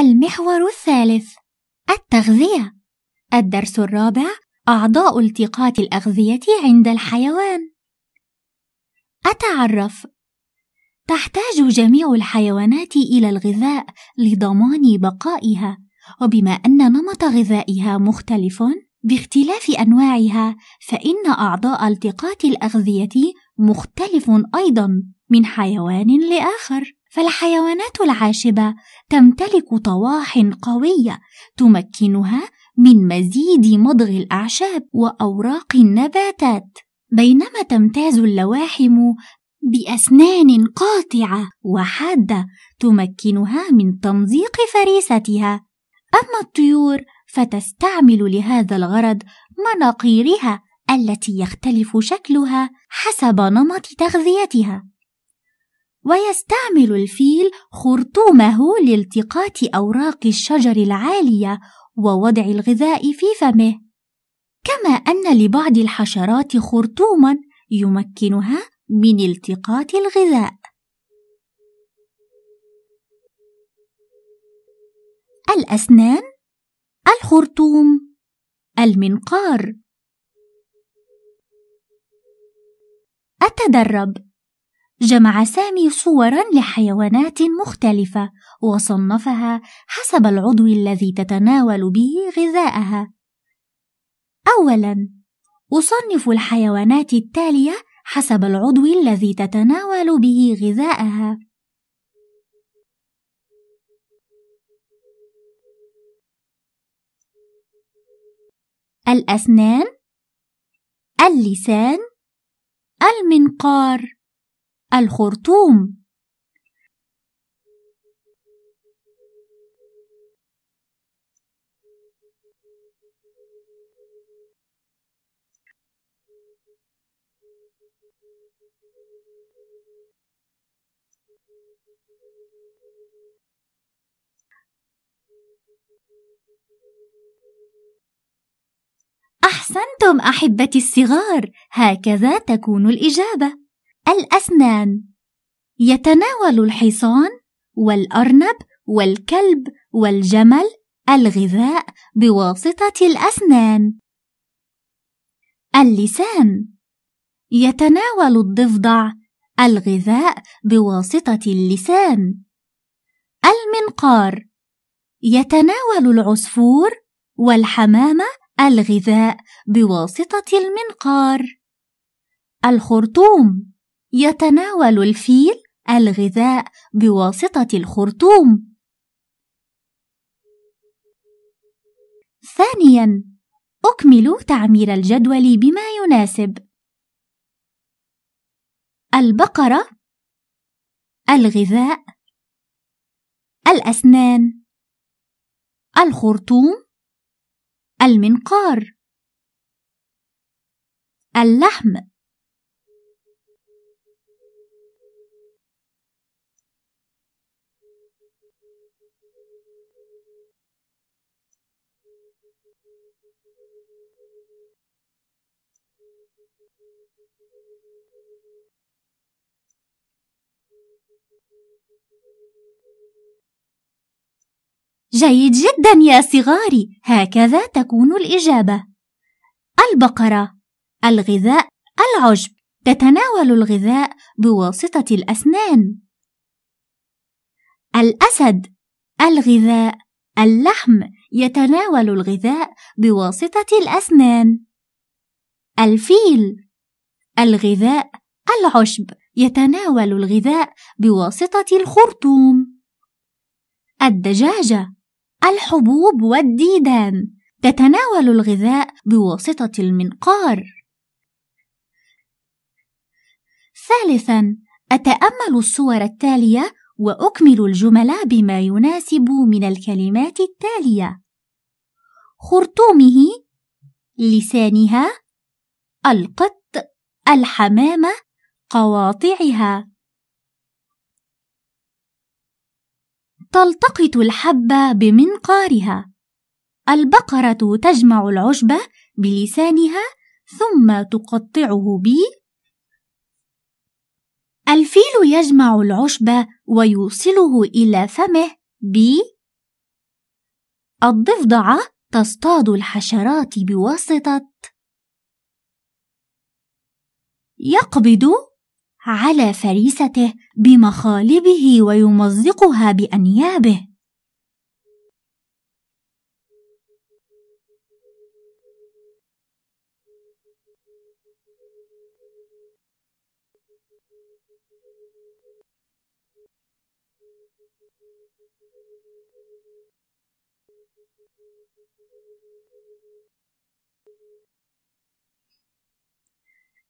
المحور الثالث التغذية الدرس الرابع أعضاء التقاط الأغذية عند الحيوان أتعرف تحتاج جميع الحيوانات إلى الغذاء لضمان بقائها وبما أن نمط غذائها مختلف باختلاف أنواعها فإن أعضاء التقاط الأغذية مختلف أيضا من حيوان لآخر فالحيوانات العاشبة تمتلك طواح قوية تمكنها من مزيد مضغ الأعشاب وأوراق النباتات، بينما تمتاز اللواحم بأسنان قاطعة وحادة تمكنها من تمزيق فريستها، أما الطيور فتستعمل لهذا الغرض مناقيرها التي يختلف شكلها حسب نمط تغذيتها. ويستعمل الفيل خرطومه لالتقاط أوراق الشجر العالية ووضع الغذاء في فمه كما أن لبعض الحشرات خرطوما يمكنها من التقاط الغذاء الأسنان الخرطوم المنقار أتدرب جمع سامي صورا لحيوانات مختلفة وصنفها حسب العضو الذي تتناول به غذاءها. أولا أصنف الحيوانات التالية حسب العضو الذي تتناول به غذاءها. الأسنان اللسان المنقار الخرطوم أحسنتم أحبتي الصغار، هكذا تكون الإجابة. الأسنان يتناول الحصان والأرنب والكلب والجمل الغذاء بواسطة الأسنان. اللسان يتناول الضفدع الغذاء بواسطة اللسان. المنقار يتناول العصفور والحمامة الغذاء بواسطة المنقار. الخرطوم يتناول الفيل الغذاء بواسطة الخرطوم. ثانياً، أكمل تعمير الجدول بما يناسب. البقرة، الغذاء، الأسنان، الخرطوم، المنقار، اللحم. جيد جدا يا صغاري هكذا تكون الاجابه البقره الغذاء العشب تتناول الغذاء بواسطه الاسنان الأسد الغذاء اللحم يتناول الغذاء بواسطة الأسنان الفيل الغذاء العشب يتناول الغذاء بواسطة الخرطوم الدجاجة الحبوب والديدان تتناول الغذاء بواسطة المنقار ثالثا أتأمل الصور التالية وأكمل الجمل بما يناسب من الكلمات التالية: خرطومه، لسانها، القط، الحمامة، قواطعها. تلتقط الحبة بمنقارها. البقرة تجمع العشب بلسانها ثم تقطعه ب الفيل يجمع العشب ويوصله إلى فمه ب الضفدعة تصطاد الحشرات بواسطة يقبض على فريسته بمخالبه ويمزقها بأنيابه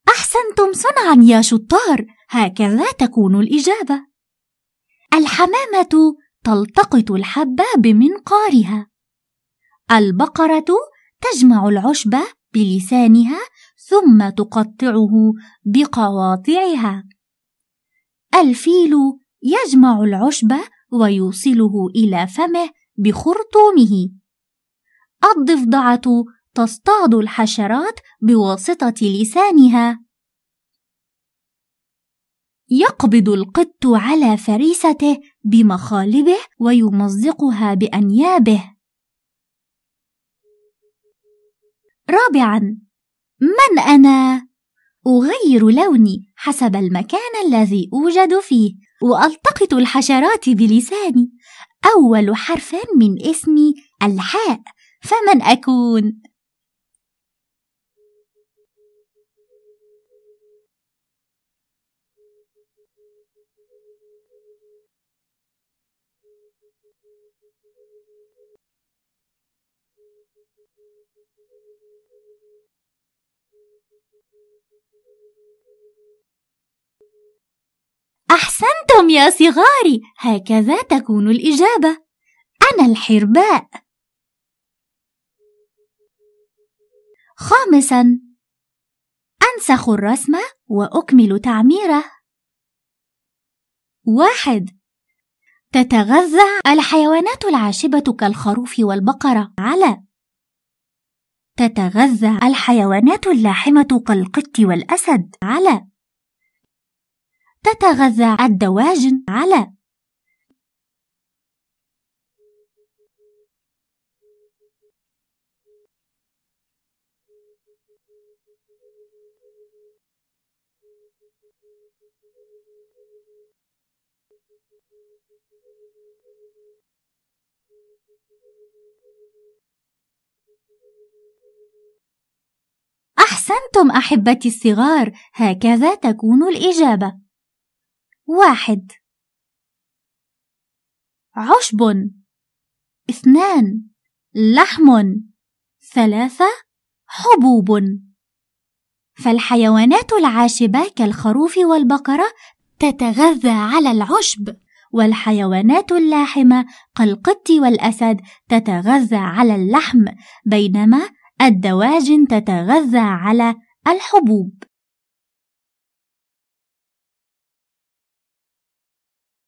أحسنتم صنعا يا شطار هكذا تكون الإجابة الحمامة تلتقط الحبة بمنقارها البقرة تجمع العشب بلسانها ثم تقطعه بقواطعها الفيل يجمع العشب ويوصله إلى فمه بخرطومه. الضفدعة تصطاد الحشرات بواسطة لسانها. يقبض القط على فريسته بمخالبه ويمزقها بأنيابه. رابعًا: من أنا؟ أغير لوني حسب المكان الذي أوجد فيه والتقط الحشرات بلساني اول حرف من اسمي الحاء فمن اكون أحسنتم يا صغاري هكذا تكون الإجابة أنا الحرباء خامسا أنسخ الرسم وأكمل تعميره واحد تتغذى الحيوانات العاشبة كالخروف والبقرة على تتغذى الحيوانات اللاحمة كالقط والأسد على تتغذى الدواجن على أحسنتم أحبتي الصغار، هكذا تكون الإجابة. واحد عشب اثنان لحم ثلاثة حبوب فالحيوانات العاشبة كالخروف والبقرة تتغذى على العشب والحيوانات اللاحمة كالقط والأسد تتغذى على اللحم بينما الدواجن تتغذى على الحبوب